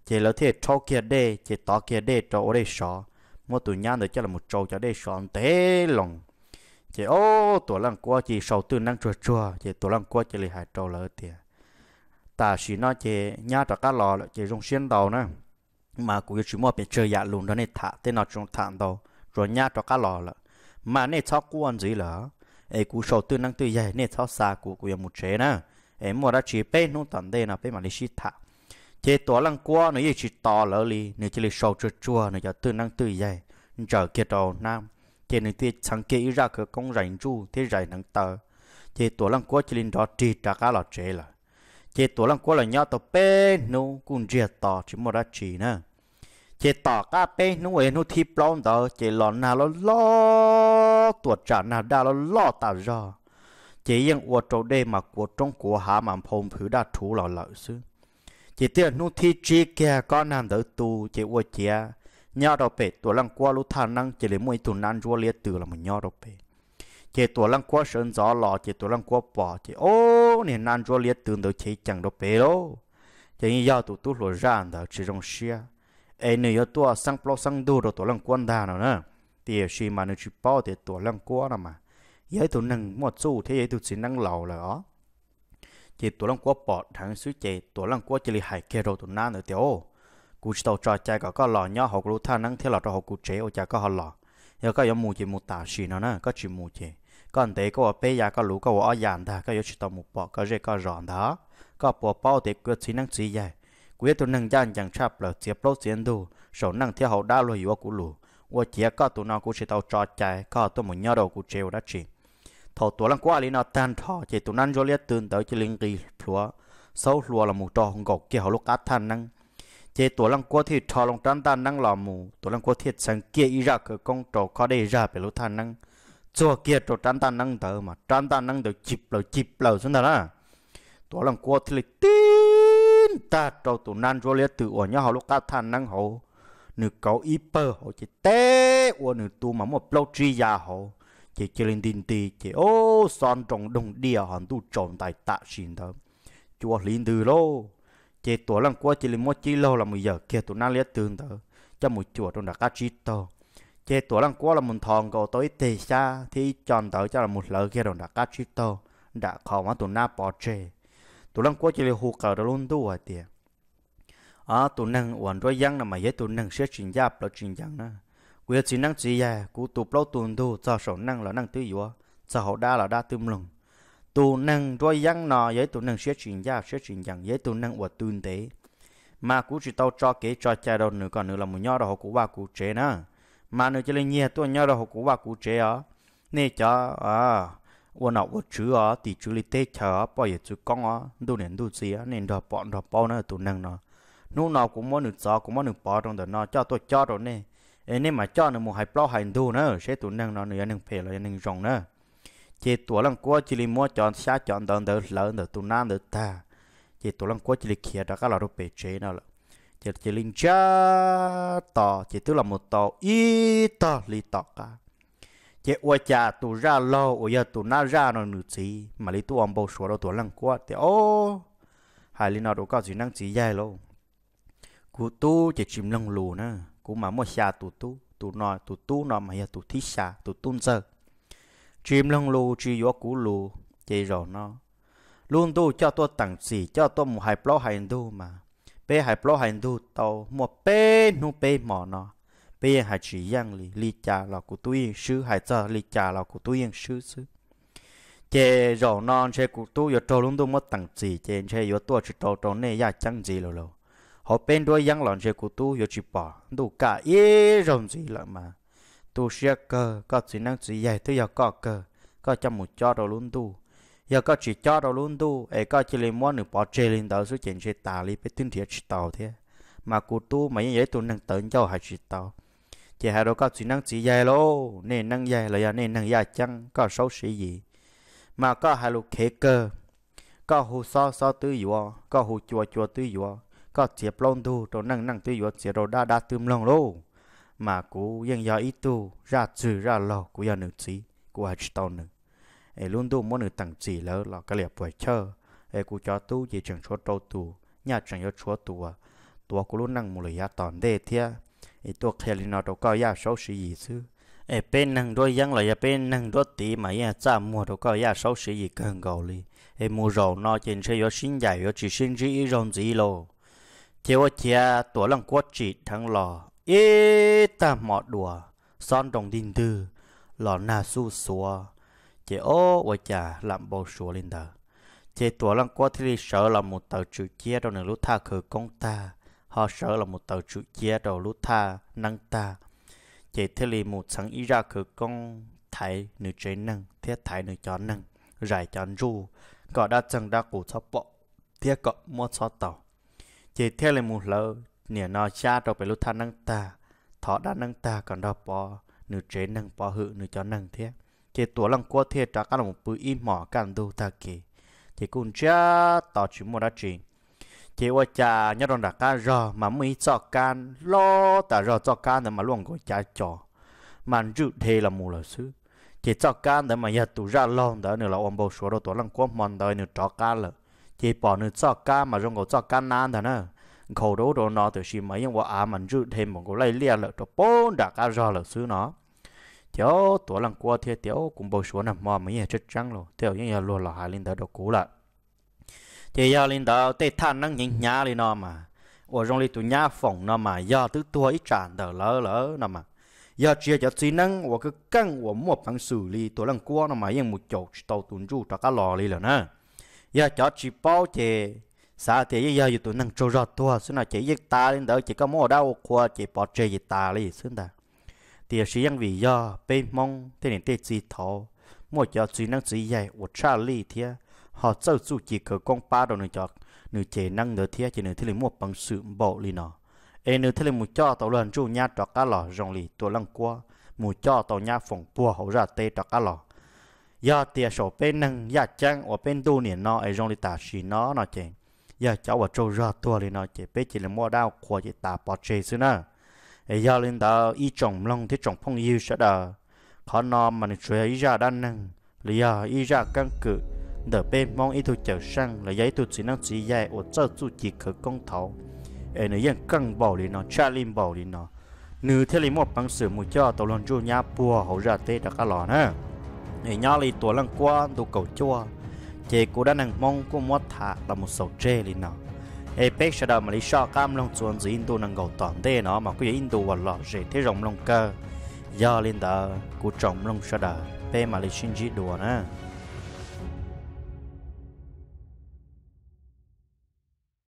chỉ là thế trâu kia đê chỉ tỏ kia đê cho ở đây sọ một tụ nhang được cho là một trâu cho đây sọ thế lòng chỉ ô tổ lăng qua chỉ sầu tư năng chua chua chỉ tổ lăng qua chỉ lì hại trâu lỡ tiệt ta chỉ nói chỉ nhá cho cá lò chỉ dùng xiên đầu nữa mà cũng chỉ mua bị chơi dạ luôn đó nên thả tên nó trong thản đầu rồi nhá cho cá lò là mà này cho quan gì lỡ ấy cũng sầu tư năng tư dày này cho xa của của một chế nữa em mua ra chỉ bên nút tận đây là bên mà lì xí thả chế tỏ lăng qua nó chỉ to lỡ li nếu chỉ là sầu chua chua nó giờ tư năng tư dày chờ kia đầu nam chế nếu tia chẳng kia ra cửa công rảnh chu thế rảnh năng tờ chế tỏ lăng qua chỉ lên đó trì trả cá lọt chế là chế tỏ lăng qua là nhau tàu pe nu cũng chia tỏ chỉ một đã chỉ nữa chế tỏ cá pe nu ấy nu thi plon tờ, chế lòn nào nó lo tuột trả nào đã nó lo tạo ra chế yên uo trâu đê mà của trong của hạ mà phong phứ đã thú lọ lợi xứ chỉ tiếc nu thi chi kia con nam đỡ tu chỉ ua chia nhau đầu bể tuổi lăng qua lúc thà năng chỉ lấy mỗi tuần nan rua liệt từ là một nhau đầu bể chỉ tuổi lăng qua sơn gió lò chỉ tuổi lăng qua bỏ chỉ ô nè nan rua liệt từ đầu chỉ chẳng đầu bể đâu chỉ như giao tụ tu lùa ra đó chỉ trong xia ai nè yếu tua sang plo sang đu rồi tuổi lăng quan đà nữa nè tiền xi mà nó chỉ bao thì tuổi lăng qua là mà vậy tụ năng một số thế vậy tụ chỉ năng lầu là ó chỉ tổ lăng quá bỏ thằng suy chế tổ lăng quá chỉ lì hải kê đồ tụ na nữa tiêu cụ chỉ tàu trò chạy có có lò nhỏ học lũ than năng thế lò cho học cụ chế ô chả có họ lò giờ có yếm mù chỉ mù tả xì nó nè có chỉ mù chế còn thế có bé già có lũ có ở giàn thà có yếm chỉ tàu mù bỏ có dễ có ròn thà có bỏ bao thế cứ chỉ năng chỉ dài quý tụ năng giàn chẳng chạp là tiếp lâu chiến đủ sổ năng thế hậu đã lùi vào cụ lũ ô chế có tụ nào cụ chỉ tàu trò chạy có tụ mù nhỏ đầu cụ chế đã chỉ thọ tua lăng quá lên nó tan thọ chỉ tụ năn cho liệt tường tới chỉ linh kỳ lúa sâu lúa là mù trò hồng gọc kia họ lúc át than năng chỉ tụ lăng quá thì thọ lòng tan tan năng là mù tụ lăng quá thiệt sang kia ý ra cái công trò khó đây ra về lúc than năng cho kia trò tan tan năng tới mà tan tan năng được chip lầu chip lầu xuống đó là tụ lăng quá thì tin ta trò tụ năn cho liệt tự ở nhà họ lúc át than năng họ nửa cậu ý họ chỉ té ở nửa tu mà một lâu tri già họ chỉ chỉ lên tin tì chỉ ô son trồng đồng địa hòn tu trồng tại tạ xin thơ chúa linh từ lô chỉ tuổi lăng quá chỉ lên mua chỉ lâu là mười giờ kia tụ năng liệt tương thơ cho một chùa trong đặc cá chít to chỉ tuổi lăng quá là một thòng cầu tối tề xa thì chọn tới cho là một lỡ kia trong đặc cá chít to đã khó mà tụ na bỏ chê tụ lăng quá chỉ lên hù cờ đó luôn tu à tiệt à ờ, tụ năng uẩn rồi giăng là mà dễ tụ năng sẽ chuyển giáp là chuyển giang nữa quyết chỉ năng chỉ già cú tụ bao tuần tu cho sổ năng là năng tự yếu cho hậu đa là đa tư lùng tụ năng đôi giang nọ với tụ năng xét chuyện gia xét chuyện rằng với tụ năng của tuần tế mà cú chỉ tao cho kế cho cha đâu nữa còn nữa là một nho đó cú ba cú chế nữa mà nữa chỉ là nhiều tụ nho đó cú ba cú chế á nè cho à ôn học của chữ á thì chữ lý tế chờ á yết giờ chữ con á đủ nền đủ gì á nên đó bọn đó bao nữa tụ năng nọ nô nào cũng muốn được cho cũng muốn được bỏ trong đó nọ cho tôi cho rồi nè nên mà cho nó một hai bao hai đu nữa sẽ tụi năng nó nữa năng phê là năng rong nữa chỉ tụi lăng cua chỉ li chọn xa chọn đòn đỡ lỡ đỡ tụi nam đỡ ta chỉ tụi lăng cua chỉ li kia đó các lò đồ chế nào chỉ chỉ linh cha tò chỉ tức là một tò ít tò li tò cả chỉ ua cha tụ ra lo ua giờ na ra nó nữ gì mà li tụ ông bầu số đó lăng cua thì ô hai li nào đồ cao gì năng gì dài lâu cú tu chỉ chìm lăng lù nữa cú mà mua xa tụ tu tụ nọ tụ tu nọ mà tụ thí xa tụ tuôn giờ chim lông lu chi gió cú lu chỉ rồi nó luôn tu cho tôi tặng gì cho tôi một hai plo hai đu mà bê hai plo hai đu tàu mua bê nu bê mỏ nó bê hai chỉ yang li li cha lọ của tôi sư hai giờ li cha lọ của tôi sư sư chê rồi nó chê của tôi giờ trâu luôn tu mất tặng gì chê chê giờ tôi chỉ trâu trâu này ya chẳng gì lâu lâu họ bên đôi yang lon chơi của tu yo chỉ bỏ đủ cả ý rồng gì lận mà tu xe cơ có chỉ năng chỉ dạy tôi giờ có cơ có cho một cho đồ luôn tu giờ có chỉ cho đồ luôn tu ấy có chỉ lên mua nửa bỏ chơi lên đó số chuyện chơi tà li bên tuyên thiệt chỉ tàu thế mà cụ tu mà như vậy tu năng tận cho hai chỉ tàu chỉ hai đồ có chỉ năng chỉ dạy lô nên năng dạy là giờ nên năng dạy chăng có xấu xí gì mà có hai lúc khế cơ có hồ so so tứ dùa có hồ chùa chùa tứ dùa có chế plon tu rồi năng năng tuy yuột chế rồi đa đa tùm lòng lô mà cú yên giờ ít tu ra trừ ra lò cú giờ nữ trí cú hạt tàu nữ ấy luôn tu muốn nữ tăng chỉ lỡ lò cái liệp phải chơ, ấy cú cho tu chỉ chẳng chúa trâu tu nhà chẳng cho chúa tu à tua cú luôn năng một lời ya tòn đê thia ấy tu khe linh nọ đâu có ya xấu sĩ gì chứ ấy bên năng đôi giang lò, ya bên năng đôi tí mà ya cha mua đâu có ya xấu sĩ gì cần gầu li ấy mua rầu nó trên xe yo sinh dạy yo chỉ sinh chỉ rồng gì lo thiếu chia tổ lòng quốc trị thắng lò ê ta mọ đùa son đồng đình tư lò na su xua chế ô ô chả làm bầu xua lên đờ chế tổ lòng quốc thì sợ là một tàu chữ chia đâu nửa lúc tha khử công ta họ sợ là một tàu chữ chia đầu lúc tha năng ta chế thế lì một sáng ý ra khử công thái nữ chế năng thiết thái nữ chó năng giải chán ru có đã chẳng đã cụ cho bọ thiết cọ mua cho tàu chế theo lại một lỡ nè nó cha đâu phải lúc tha năng ta thọ đã năng ta còn đâu bỏ nửa chế năng bỏ hự nửa cho năng thế chế tổ lăng qua thế trả các là một bữa im mỏ càng đâu ta kì chế cũng cha tỏ chỉ một đã chỉ chế qua cha nhớ rằng đã cá rò mà mới cho can lo ta rò cho can mà luôn gọi cha trò mà rượu thế là mù là xứ chế cho can để mà giờ tụ ra lo đó nữa là ông bầu số đó tổ lăng qua mòn đời nửa cho can là chỉ bỏ nữa cho cá mà rong ngô cho cá nan thôi nè khẩu đồ đồ nó từ khi mấy ông à mình rút thêm một cái lia lợ cho bốn đã cá rò lợ xứ nó thiếu tuổi lần qua thì thiếu cũng bao số nằm mà mấy nhà chết trắng rồi thiếu những nhà luôn là hai linh đạo đồ cũ lại thì giờ linh đạo tê thanh năng nhìn nhà lên nó mà ở trong linh tụ nhà phòng nó mà giờ thứ tua ít tràn đỡ lỡ lỡ nó mà giờ chia cho trí năng và cứ căng và một bằng xử lý tuổi lần qua nó mà những một chỗ tàu tuần trụ cho cá lò đi rồi nè giờ cho chị bao chị xã thì giờ giờ tụi năng trâu rọt tua xin là chị giết ta lên đỡ chị có mua đau qua chị bỏ chơi gì ta đi xin ta thì sĩ dân vì do bê mong thế nên tê chỉ thọ mua cho chị năng chị dạy của Charlie thì họ sau su chỉ cờ công ba đồ này cho nữ chị năng nữa thì chị nữ thì mua bằng sự bộ li nó em nữ thì mua cho tàu lần chú nhà cho cá lò rồng lì tụi lăng qua mua cho tàu nhà phòng bùa hậu ra tê cho cá lò giờ tiền sổ bên nâng giờ chăng ở bên tu nè nó ở trong đi tả xì nó nó chè giờ cháu ở trâu ra tua lên nó chè bây giờ là mua đau của chỉ tả bỏ chơi xí nữa giờ lên đó y trồng long thế trồng phong yêu sẽ đờ khó nó mà nên chơi y ra đan nâng lý giờ y ra căn cự đỡ bên mong y thu chở sang là giấy thu chỉ năng chỉ dài ở chỗ tu chỉ khởi công thầu ở nơi giờ căng bảo lên nó cha lim bảo lên nó nữ thế là một bằng sự một cho tàu lon chu nhà bùa hậu ra tê đã cả lò nữa thì nhá lì tổ lăng qua tổ cầu chua chế cô đã nàng mong cô mất thả là một sầu chê lì nọ ê bé sẽ đợi mà lý sao cam lòng chuẩn gì Indo nàng cầu toàn thế nó mà cứ Indo và lọ rể thế rồng lòng cơ do lên đó cô trồng lòng sẽ đợi bé mà lý xin chỉ đùa nữa